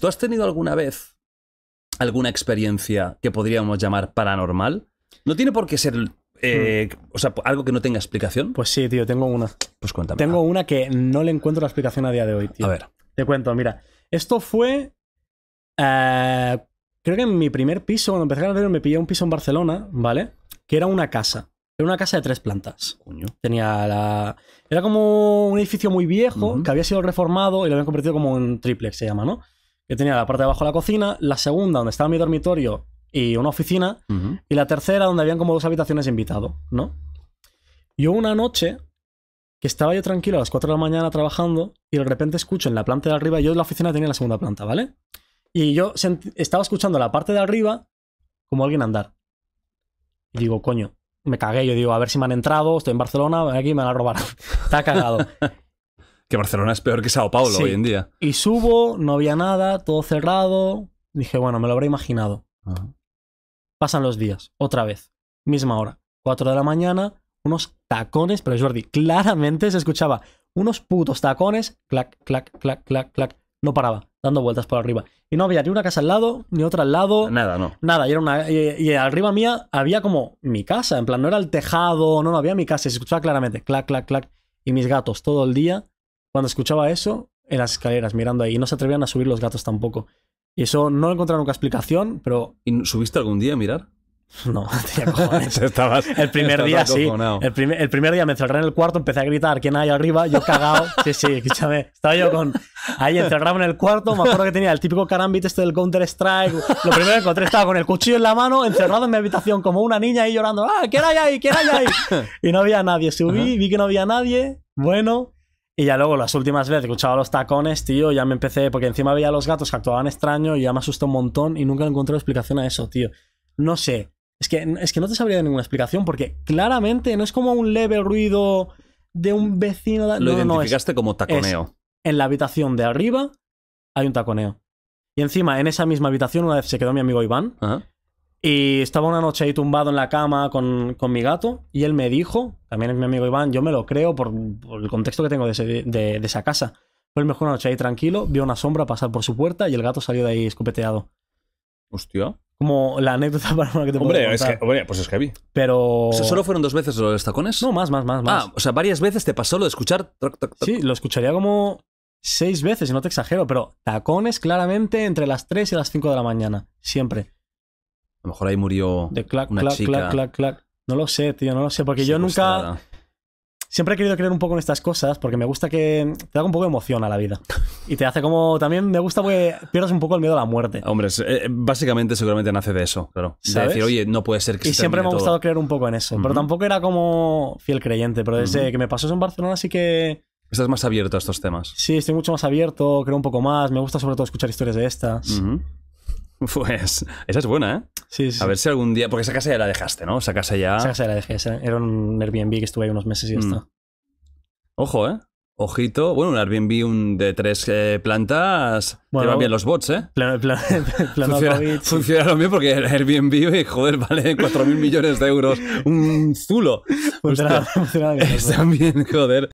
¿Tú has tenido alguna vez alguna experiencia que podríamos llamar paranormal? No tiene por qué ser eh, o sea, algo que no tenga explicación. Pues sí, tío, tengo una. Pues cuéntame. Tengo ah. una que no le encuentro la explicación a día de hoy, tío. A ver. Te cuento, mira. Esto fue. Eh, creo que en mi primer piso, cuando empecé a ganar, me pillé un piso en Barcelona, ¿vale? Que era una casa. Era una casa de tres plantas. Coño. Tenía la. Era como un edificio muy viejo que había sido reformado y lo habían convertido como un triplex, se llama, ¿no? Que tenía la parte de abajo la cocina, la segunda, donde estaba mi dormitorio y una oficina, y la tercera, donde habían como dos habitaciones de invitado, ¿no? Yo una noche que estaba yo tranquilo a las 4 de la mañana trabajando y de repente escucho en la planta de arriba, yo la oficina tenía la segunda planta, ¿vale? Y yo estaba escuchando la parte de arriba como alguien andar. Y digo, coño, me cagué. Yo digo, a ver si me han entrado, estoy en Barcelona, aquí me van a robar. Está cagado. que Barcelona es peor que Sao Paulo hoy en día. Y subo, no había nada, todo cerrado. Dije, bueno, me lo habré imaginado. Pasan los días, otra vez, misma hora, 4 de la mañana, unos tacones, pero Jordi, claramente se escuchaba unos putos tacones, clac, clac, clac, clac, clac no paraba, dando vueltas por arriba. Y no había ni una casa al lado, ni otra al lado. Nada, no. Nada, y, arriba mía había como mi casa, en plan, no era el tejado, no, no había mi casa, se escuchaba claramente, clac, clac, clac. Y mis gatos todo el día, cuando escuchaba eso, en las escaleras, mirando ahí, y no se atrevían a subir los gatos tampoco. Y eso no encontraron nunca explicación, pero... ¿Y subiste algún día a mirar? No, tenía cojones. el primer día sí. El, el, primer día me encerré en el cuarto, empecé a gritar quién hay arriba, yo cagado. Sí, sí, escúchame. Estaba yo con. Ahí encerrado en el cuarto, me acuerdo que tenía el típico carambit este del Counter-Strike. Lo primero que encontré estaba con el cuchillo en la mano, encerrado en mi habitación como una niña ahí llorando. ¡Ah, quién hay ahí! ¿Quién hay ahí? Y no había nadie. Subí, vi que no había nadie. Bueno. Y ya luego, las últimas veces, escuchaba los tacones, tío, ya me empecé. Porque encima veía los gatos que actuaban extraño y ya me asustó un montón y nunca encontré explicación a eso, tío. No sé, es que, no te sabría ninguna explicación porque claramente no es como un leve ruido de un vecino. Lo no, identificaste como taconeo. en la habitación de arriba hay un taconeo. Y encima, en esa misma habitación, una vez se quedó mi amigo Iván. Y estaba una noche ahí tumbado en la cama con, mi gato. Y él me dijo, también es mi amigo Iván, yo me lo creo por, el contexto que tengo de, esa casa. Fue el mejor noche ahí tranquilo, vio una sombra pasar por su puerta y el gato salió de ahí escopeteado. Hostia como la anécdota para una que te hombre, hombre, pues es Pero. ¿Solo fueron dos veces los tacones? No, más, más, más, Ah, o sea, varias veces te pasó lo de escuchar. Sí, lo escucharía como seis veces, y no te exagero, pero tacones claramente entre las 3 y las 5 de la mañana. Siempre. A lo mejor ahí murió. De clac, clac, clac, clac, clac. No lo sé, tío, no lo sé, porque yo pues nunca siempre he querido creer un poco en estas cosas porque me gusta que te da un poco de emoción a la vida. Y te hace como. También me gusta porque pierdes un poco el miedo a la muerte. Hombre, eh, básicamente seguramente nace de eso, claro. De decir, oye, no puede ser que Y siempre me ha gustado creer un poco en eso. Pero tampoco era como fiel creyente. Pero desde que me pasó eso en Barcelona, sí que. Estás más abierto a estos temas. Sí, estoy mucho más abierto, creo un poco más. Me gusta sobre todo escuchar historias de estas. Pues esa es buena, ¿eh? Sí, sí. A ver si algún día. Porque esa casa ya la dejaste, ¿no? Esa casa ya. Esa casa ya la dejé. Era un Airbnb que estuve ahí unos meses y ya mm. está. Ojo, ¿eh? Ojito. Bueno, un Airbnb un de tres eh, plantas. Bueno, llevan bien los bots, ¿eh? Plan, plan, plan Funciona, funcionaron bien porque Airbnb, eh, joder, vale 4.000 millones de euros. Un zulo. Funcionaba, bien. Están bien, joder.